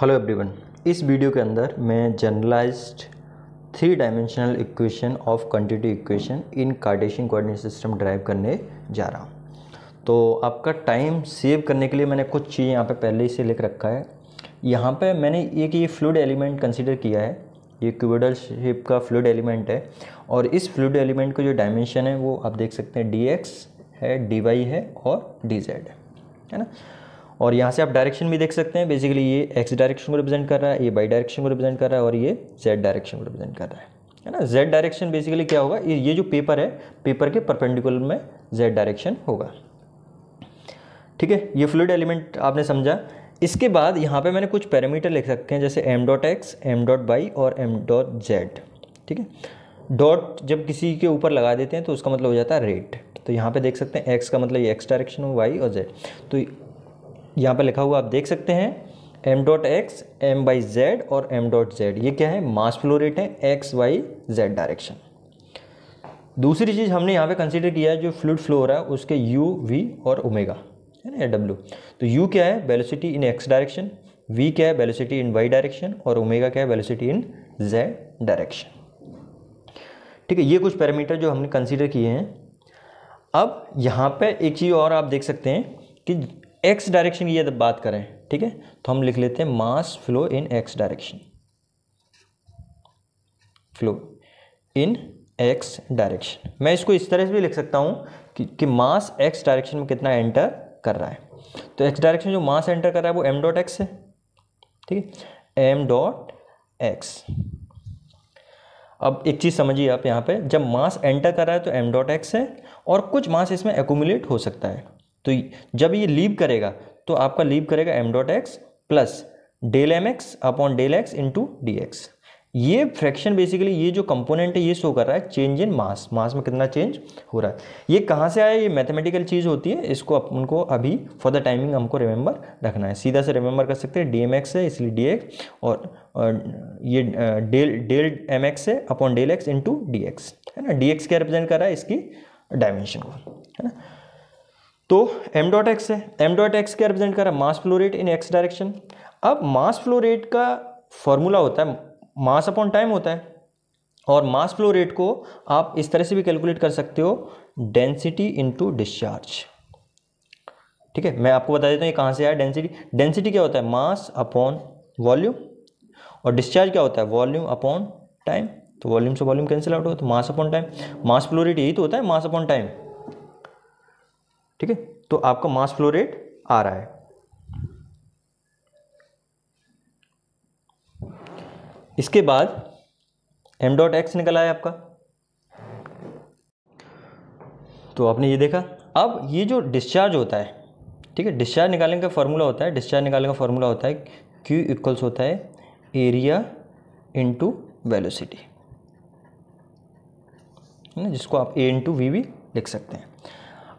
hello everyone इस video के अंदर मैं generalized three dimensional equation of quantity equation in Cartesian coordinate system drive करने जा रहा हूँ तो आपका टाइम सेव करने के लिए मैंने कुछ चीज़ यहाँ पे पहले ही से लिख रखा है यहाँ पे मैंने एक ये फ्लूड एलिमेंट कंसिडर किया है ये क्यूबडल शेप का फ्लूड एलिमेंट है और इस फ्लूड एलिमेंट का जो डायमेंशन है वो आप देख सकते हैं डी है डी है और डी है ना और यहाँ से आप डायरेक्शन भी देख सकते हैं बेसिकली ये एक्स डायरेक्शन को रिप्रेजेंट कर रहा है ये वाई डायरेक्शन को रिप्रेजेंट कर रहा है और ये जेड डायरेक्शन को रिप्रेजेंट कर रहा है है ना जेड डायरेक्शन बेसिकली क्या होगा ये जो पेपर है पेपर के परपेंडिकुलर में जेड डायरेक्शन होगा ठीक है ये फ्लूड एलिमेंट आपने समझा इसके बाद यहाँ पे मैंने कुछ पैरामीटर लिख सकते हैं जैसे M dot X M dot Y और एम डॉट जेड ठीक है डॉट जब किसी के ऊपर लगा देते हैं तो उसका मतलब हो जाता है रेट तो यहाँ पे देख सकते हैं एक्स का मतलब ये एक्स डायरेक्शन हो वाई और जेड तो यहाँ पर लिखा हुआ आप देख सकते हैं M dot X M Y Z और एम डॉट जेड ये क्या है मास फ्लो रेट है एक्स वाई जेड डायरेक्शन दूसरी चीज़ हमने यहाँ पे कंसिडर किया है जो फ्लूड फ्लो हो रहा है उसके यू वी और ओमेगा है ना डब्ल्यू तो यू क्या है velocity in X direction V क्या है वेलोसिटी इन वाई डायरेक्शन और ओमेगा क्या है वेलोसिटी इन जेड डायरेक्शन ठीक है ये कुछ पैरामीटर जो हमने कंसिडर किए हैं अब यहाँ पर एक चीज़ और आप देख सकते हैं कि एक्स डायरेक्शन की यदि तो बात करें ठीक है तो हम लिख लेते हैं mass flow in X direction flow in X direction मैं इसको इस तरह से भी लिख सकता हूँ कि, कि मास एक्स डायरेक्शन में कितना एंटर कर रहा है तो एक्स डायरेक्शन जो मास एंटर कर रहा है वो एम डॉट एक्स है ठीक है एम डॉट एक्स अब एक चीज़ समझिए आप यहाँ पे जब मास एंटर कर रहा है तो एम डॉट एक्स है और कुछ मास इसमें एकोमुलेट हो सकता है तो जब ये लीव करेगा तो आपका लीव करेगा M dot X plus del M X upon del X into D X ये फ्रैक्शन बेसिकली ये जो कंपोनेंट है ये शो कर रहा है चेंज इन मास मास में कितना चेंज हो रहा है ये कहाँ से आया ये मैथमेटिकल चीज़ होती है इसको अप, उनको अभी फॉर द टाइमिंग हमको रिमेंबर रखना है सीधा से रिमेंबर कर सकते हैं डी एम एक्स है इसलिए डी एक्स और, ये डेल डेल एम एक्स है upon del X into D X है ना डी एक्स क्या रिप्रेजेंट कर रहा है इसकी डायमेंशन को है ना तो एम डॉट एक्स है एम डॉट एक्स क्या रिप्रेजेंट कर रहा है mass flow rate in X direction अब मास फ्लो रेट का फॉर्मूला होता है मास अपॉन टाइम होता है और मास फ्लो रेट को आप इस तरह से भी कैलकुलेट कर सकते हो डेंसिटी इनटू डिस्चार्ज ठीक है मैं आपको बता देता हूँ ये कहाँ से आया डेंसिटी डेंसिटी क्या होता है मास अपॉन वॉल्यूम और डिस्चार्ज क्या होता है वॉल्यूम अपॉन टाइम तो वॉल्यूम से वॉल्यूम कैंसिल आउट हो तो mass upon time mass flow rate यही तो होता है मास अपॉन टाइम ठीक है तो आपका मास फ्लो रेट आ रहा है इसके बाद एम डॉट एक्स निकल आया आपका तो आपने ये देखा अब ये जो डिस्चार्ज होता है ठीक है डिस्चार्ज निकालने का फॉर्मूला होता है डिस्चार्ज निकालने का फॉर्मूला होता है क्यू इक्वल्स होता है एरिया इंटू वेलोसिटी है ना जिसको आप ए इंटू वी भी लिख सकते हैं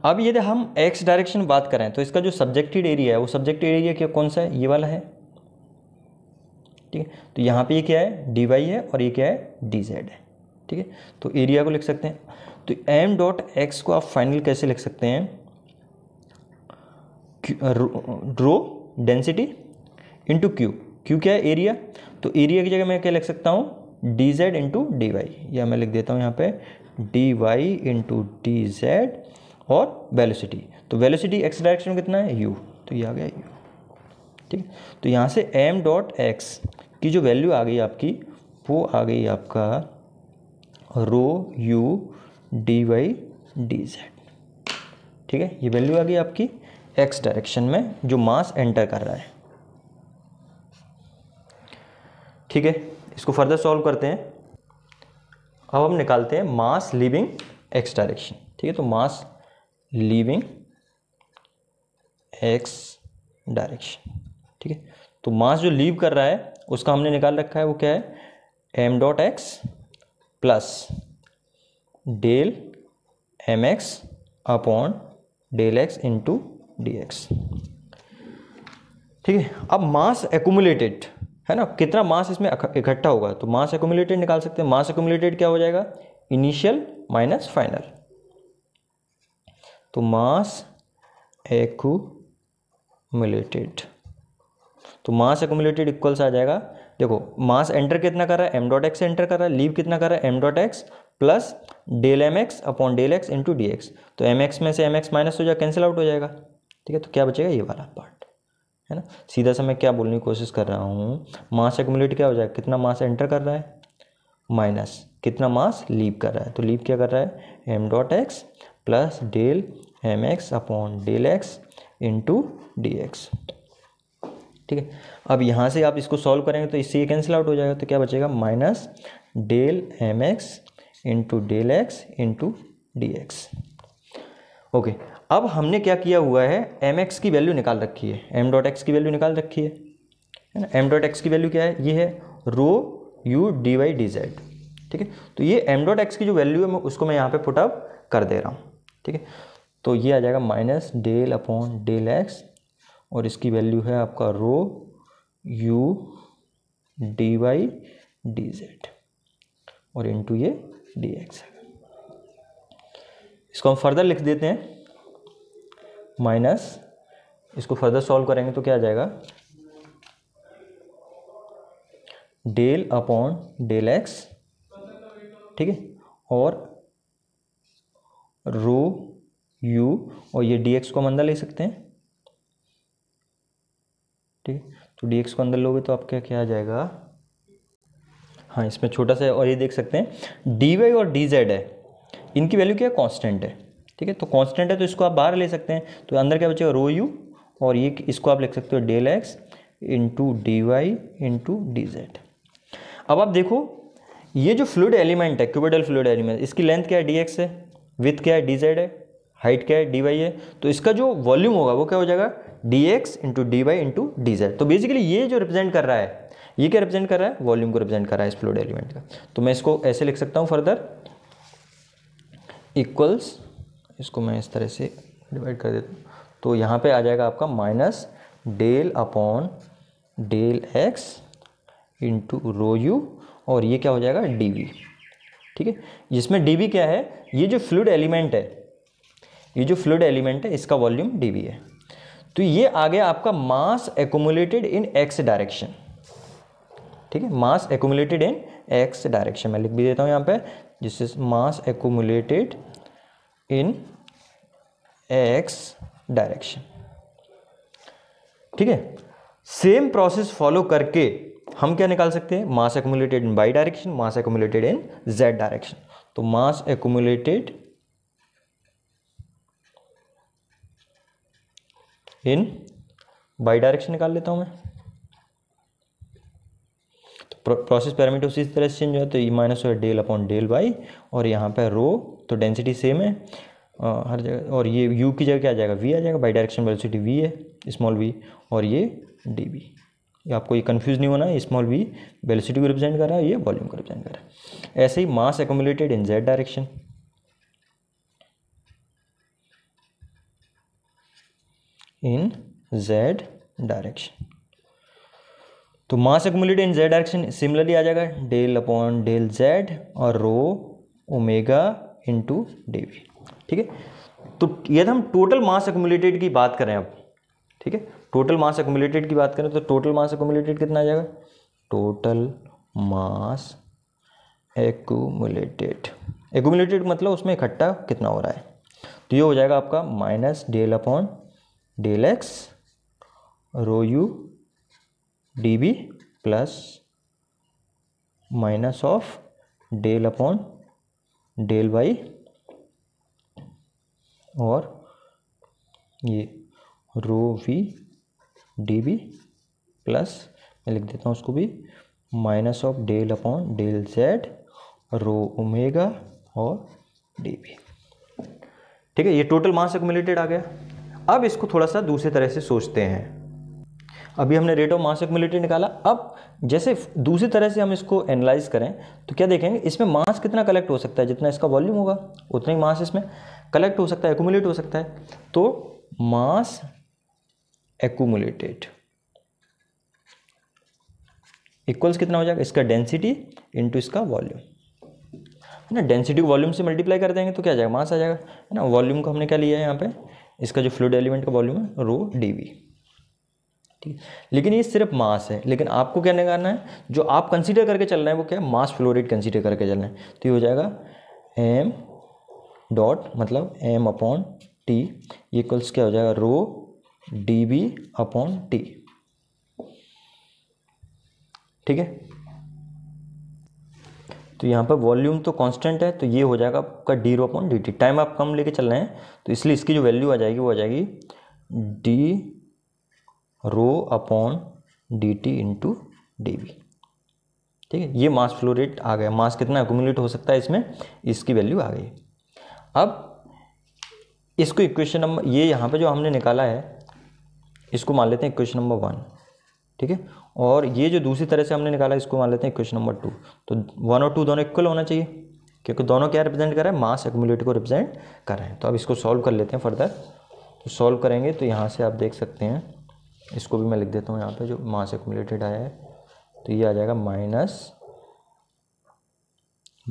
अब यदि हम एक्स डायरेक्शन बात करें तो इसका जो सब्जेक्टेड एरिया है वो सब्जेक्टेड एरिया क्या कौन सा है ये वाला है ठीक है तो यहाँ पे ये क्या है डी वाई है और ये क्या है डी जेड है ठीक है तो एरिया को लिख सकते हैं तो एम डॉट एक्स को आप फाइनल कैसे लिख सकते हैं rho density into Q Q क्या है एरिया तो एरिया की जगह मैं क्या लिख सकता हूँ D Z into D Y या मैं लिख देता हूँ यहाँ पे D Y into D Z और वेलोसिटी तो वेलोसिटी एक्स डायरेक्शन में कितना है यू तो ये आ गया यू ठीक है तो यहाँ से एम डॉट एक्स की जो वैल्यू आ गई आपकी वो आ गई आपका rho U D Y D Z ठीक है ये वैल्यू आ गई आपकी एक्स डायरेक्शन में जो मास एंटर कर रहा है ठीक है इसको फर्दर सॉल्व करते हैं अब हम निकालते हैं मास लिविंग एक्स डायरेक्शन ठीक है तो मास लीविंग एक्स डायरेक्शन ठीक है तो मास जो लीव कर रहा है उसका हमने निकाल रखा है वो क्या है M dot X plus del M X upon del X into D X ठीक है अब मास एकुमुलेटेड है ना कितना मास इसमें इकट्ठा होगा तो मास एकुमुलेटेड निकाल सकते हैं मास एकुमुलेटेड क्या हो जाएगा इनिशियल माइनस फाइनल तो मास एकूमुलेटेड तो मास एकटेड इक्वल्स आ जाएगा देखो मास एंटर कितना कर रहा है एम डॉट एक्स एंटर कर रहा है लीव कितना कर रहा है M dot X plus del M X upon del X into D X तो एम एक्स में से एम एक्स माइनस हो जाएगा कैंसिल आउट हो जाएगा ठीक है तो क्या बचेगा ये वाला पार्ट है ना सीधा सा मैं क्या बोलने की कोशिश कर रहा हूँ मास एक्यूमुलेट क्या हो जाएगा कितना मास एंटर कर रहा है माइनस कितना मास लीव कर रहा है तो लीव क्या कर रहा है M dot X plus del M X upon del X into D X ठीक है अब यहाँ से आप इसको सॉल्व करेंगे तो इससे ये कैंसिल आउट हो जाएगा तो क्या बचेगा minus del M X into del X into D X okay अब हमने क्या किया हुआ है एम एक्स की वैल्यू निकाल रखी है एम डॉट एक्स की वैल्यू निकाल रखी है है ना एम डॉट एक्स की वैल्यू क्या है ये है rho U D Y D Z ठीक है तो ये एम डॉट एक्स की जो वैल्यू है मैं उसको मैं यहाँ पे अप कर दे रहा हूँ ठीक है तो ये आ जाएगा minus del upon del X और इसकी वैल्यू है आपका rho U D Y D Z और इंटू ये डी एक्स है इसको हम फर्दर लिख देते हैं माइनस इसको फर्दर सॉल्व करेंगे तो क्या आ जाएगा डेल अपॉन डेल एक्स ठीक है और रो यू और ये डी एक्स को हम अंदर ले सकते हैं ठीक तो डी एक्स को अंदर लोगे तो आप क्या आ जाएगा हाँ इसमें छोटा सा और ये देख सकते हैं डी वाई और डी जेड है इनकी वैल्यू क्या है कॉन्स्टेंट है ठीक है तो कॉन्स्टेंट है तो इसको आप बाहर ले सकते हैं तो अंदर क्या बचेगा रो यू और ये इसको आप लिख सकते हो del X into D Y into D Z अब आप देखो ये जो फ्लूड एलिमेंट है क्यूबेडल फ्लूड एलिमेंट इसकी लेंथ क्या है डी एक्स है विथ क्या है डी जेड है हाइट क्या है डी वाई है तो इसका जो वॉल्यूम होगा वो क्या हो जाएगा D X into D Y into D Z तो बेसिकली ये जो रिप्रेजेंट कर रहा है ये क्या रिप्रेजेंट कर रहा है वॉल्यूम को रिप्रेजेंट कर रहा है इस फ्लूड एलिमेंट का तो मैं इसको ऐसे लिख सकता हूँ फर्दर इक्वल्स इसको मैं इस तरह से डिवाइड कर देता हूँ तो यहाँ पे आ जाएगा आपका minus del upon del X into rho U और ये क्या हो जाएगा डी वी ठीक है जिसमें डी क्या है ये जो फ्लूड एलिमेंट है ये जो फ्लूड एलिमेंट है इसका वॉल्यूम डी है तो ये आ गया आपका mass accumulated in X direction ठीक है mass accumulated in X direction मैं लिख भी देता हूँ यहाँ पे this is mass accumulated in X direction ठीक है सेम प्रोसेस फॉलो करके हम क्या निकाल सकते हैं mass accumulated in Y direction mass accumulated in Z direction तो mass accumulated in Y direction निकाल लेता हूं मैं तो प्रोसेस पैरामीटर उसी तरह से चेंज हुआ e तो ई माइनस हुआ डेल अपॉन डेल बाई और यहां पर रो तो डेंसिटी सेम है हर जगह और ये यू की जगह क्या आ जाएगा वी आ जाएगा बाई डायरेक्शन वेलोसिटी वी है स्मॉल वी और ये डी बी ये आपको ये कन्फ्यूज नहीं होना स्मॉल वी वेलोसिटी को रिप्रेजेंट कर रहा है ये वॉल्यूम को रिप्रेजेंट कर रहा है ऐसे ही mass accumulated in Z direction in Z direction तो mass accumulated in Z direction similarly आ जाएगा डेल अपॉन डेल जेड और रो ओमेगा इंटू डी ठीक है तो यदि तो हम टोटल मास एकोमुलेटेड की बात करें अब ठीक है टोटल मास एकमुलेटेड की बात करें तो टोटल मास एकमुलेटेड कितना आ जाएगा टोटल मास एकमुलेटेड एकमुलेटेड मतलब उसमें इकट्ठा कितना हो रहा है तो ये हो जाएगा आपका minus del upon del X rho U D V plus minus of del upon del Y और ये rho V D V plus मैं लिख देता हूँ उसको भी minus of del upon del Z rho omega और डी बी ठीक है ये टोटल मास से आ गया अब इसको थोड़ा सा दूसरे तरह से सोचते हैं अभी हमने रेट ऑफ मास एक्यूमुलेटेड निकाला अब जैसे दूसरी तरह से हम इसको एनालाइज करें तो क्या देखेंगे इसमें मास कितना कलेक्ट हो सकता है जितना इसका वॉल्यूम होगा उतना ही मास इसमें कलेक्ट हो सकता है एक्यूमुलेट हो सकता है तो मास एक्यूमुलेटेड इक्वल्स कितना हो जाएगा इसका डेंसिटी इंटू इसका वॉल्यूम है ना डेंसिटी को वॉल्यूम से मल्टीप्लाई कर देंगे तो क्या जाएगा मास आ जाएगा है ना वॉल्यूम को हमने क्या लिया है यहाँ पे इसका जो फ्लूड एलिमेंट का वॉल्यूम है रो डी ठीक लेकिन ये सिर्फ मास है लेकिन आपको क्या निकालना है जो आप कंसिडर करके चल रहे हैं वो क्या है मास फ्लोरेट कंसिडर करके चल रहे हैं तो ये हो जाएगा एम डॉट मतलब एम अपॉन टी इक्वल्स क्या हो जाएगा rho D B upon T ठीक है तो यहाँ पर वॉल्यूम तो कांस्टेंट है तो ये हो जाएगा आपका D rho upon D T time आप कम लेके चल रहे हैं तो इसलिए इसकी जो वैल्यू आ जाएगी वो आ जाएगी D rho upon D T into D B ठीक है ये मास फ्लो रेट आ गया मास कितना एकुमुलेट हो सकता है इसमें इसकी वैल्यू आ गई अब इसको इक्वेशन नंबर ये यहाँ पे जो हमने निकाला है इसको मान लेते हैं क्वेश्चन नंबर वन ठीक है और ये जो दूसरी तरह से हमने निकाला इसको मान लेते हैं क्वेश्चन नंबर टू तो वन और टू दोनों इक्वल होना चाहिए क्योंकि दोनों क्या रिप्रेजेंट कर रहे हैं मास एक्मुलेट को रिप्रेजेंट कर रहे हैं तो अब इसको सॉल्व कर लेते हैं फर्दर तो सॉल्व करेंगे तो यहाँ से आप देख सकते हैं इसको भी मैं लिख देता हूँ यहाँ पे जो मास एक्मुलेटेड आया है तो ये आ जाएगा minus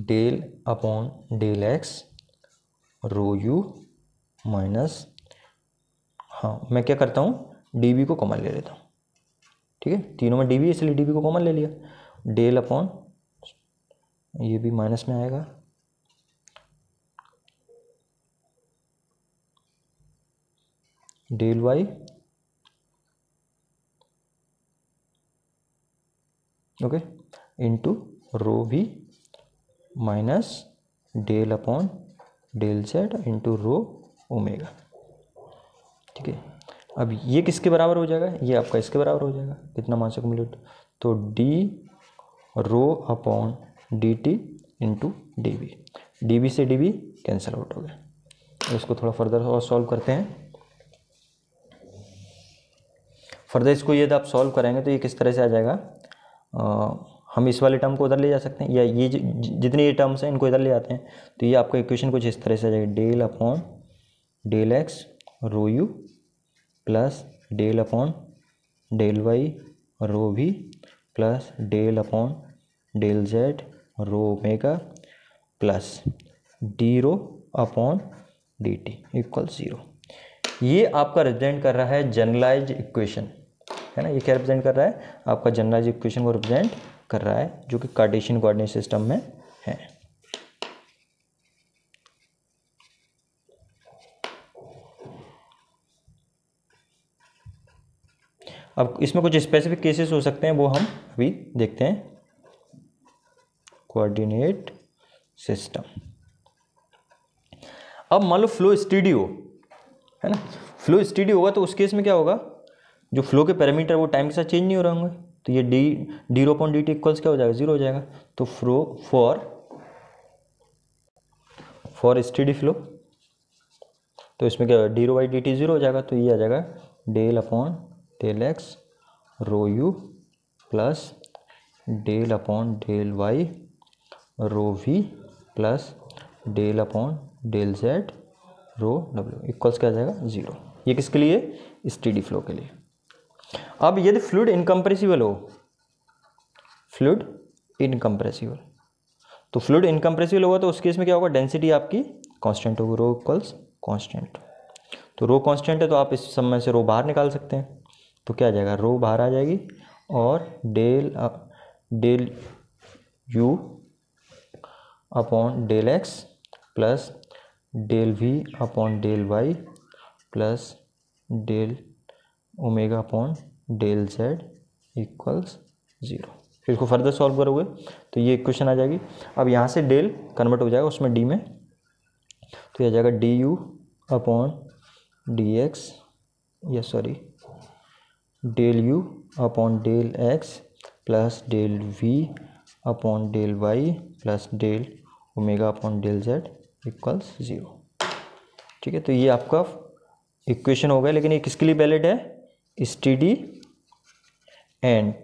del upon del X rho U minus हाँ मैं क्या करता हूँ डी को कॉमन ले लेता हूँ ठीक है तीनों में डी बी इसलिए डी को कॉमन ले लिया डेल अपॉन ये भी माइनस में आएगा del Y okay into rho V minus del upon del set into rho omega ठीक है अब ये किसके बराबर हो जाएगा ये आपका इसके बराबर हो जाएगा कितना मास मिले तो D rho upon D T into D B D B से डी बी कैंसिल आउट हो गया इसको थोड़ा फर्दर और सॉल्व करते हैं फर्दर इसको यदि आप सॉल्व करेंगे तो ये किस तरह से आ जाएगा आ, हम इस वाले टर्म को उधर ले जा सकते हैं या ये जितने ये टर्म्स हैं इनको इधर ले जाते हैं तो ये आपका इक्वेशन कुछ इस तरह से आ जाएगा del upon del X rho U plus del upon del Y rho V plus del upon del Z rho omega plus D rho upon D T equal zero ये आपका रिप्रेजेंट कर रहा है जनरलाइज इक्वेशन है ना ये क्या represent कर रहा है आपका जनरलाइज इक्वेशन को रिप्रेजेंट कर रहा है जो कि कार्टेशियन कोऑर्डिनेट सिस्टम में अब इसमें कुछ स्पेसिफिक केसेस हो सकते हैं वो हम अभी देखते हैं कोऑर्डिनेट सिस्टम अब मान लो फ्लो स्टीडियो है ना फ्लो स्टीडियो होगा तो उस केस में क्या होगा जो फ्लो के पैरामीटर वो टाइम के साथ चेंज नहीं हो रहे होंगे तो ये D D rho D T equals क्या हो जाएगा जीरो हो जाएगा तो flow for for steady flow तो इसमें क्या D rho by D T zero हो जाएगा तो ये आ जाएगा del upon del X rho U plus del upon del Y rho V plus del upon del Z rho W equals क्या जाएगा ज़ीरो ये किसके लिए स्टीडी फ्लो के लिए अब यदि फ्लूड इनकम्प्रेसिबल हो फ्लूड इनकम्प्रेसिबल तो फ्लूड इनकम्प्रेसिबल होगा तो उस केस में क्या होगा डेंसिटी आपकी कांस्टेंट होगी रो इक्वल्स कांस्टेंट तो रो कांस्टेंट है तो आप इस समय से रो बाहर निकाल सकते हैं तो क्या आ जाएगा रो बाहर आ जाएगी और del del U upon del X plus del V upon del Y plus del omega upon del Z equals zero फिर इसको फर्दर सॉल्व करोगे तो ये इक्वेशन आ जाएगी अब यहाँ से डेल कन्वर्ट हो जाएगा उसमें डी में तो यह आ जाएगा D U upon D X या sorry del U upon del X plus del V upon del Y plus del omega upon del Z equals zero ठीक है तो ये आपका इक्वेशन हो गया लेकिन ये किसके लिए वैलिड है स्टडी एंड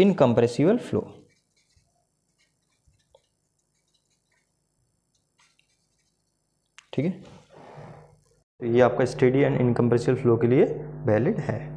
इनकम्प्रेसिबल फ्लो ठीक है तो ये आपका स्टेडी एंड इनकम्प्रेसिबल फ्लो के लिए वैलिड है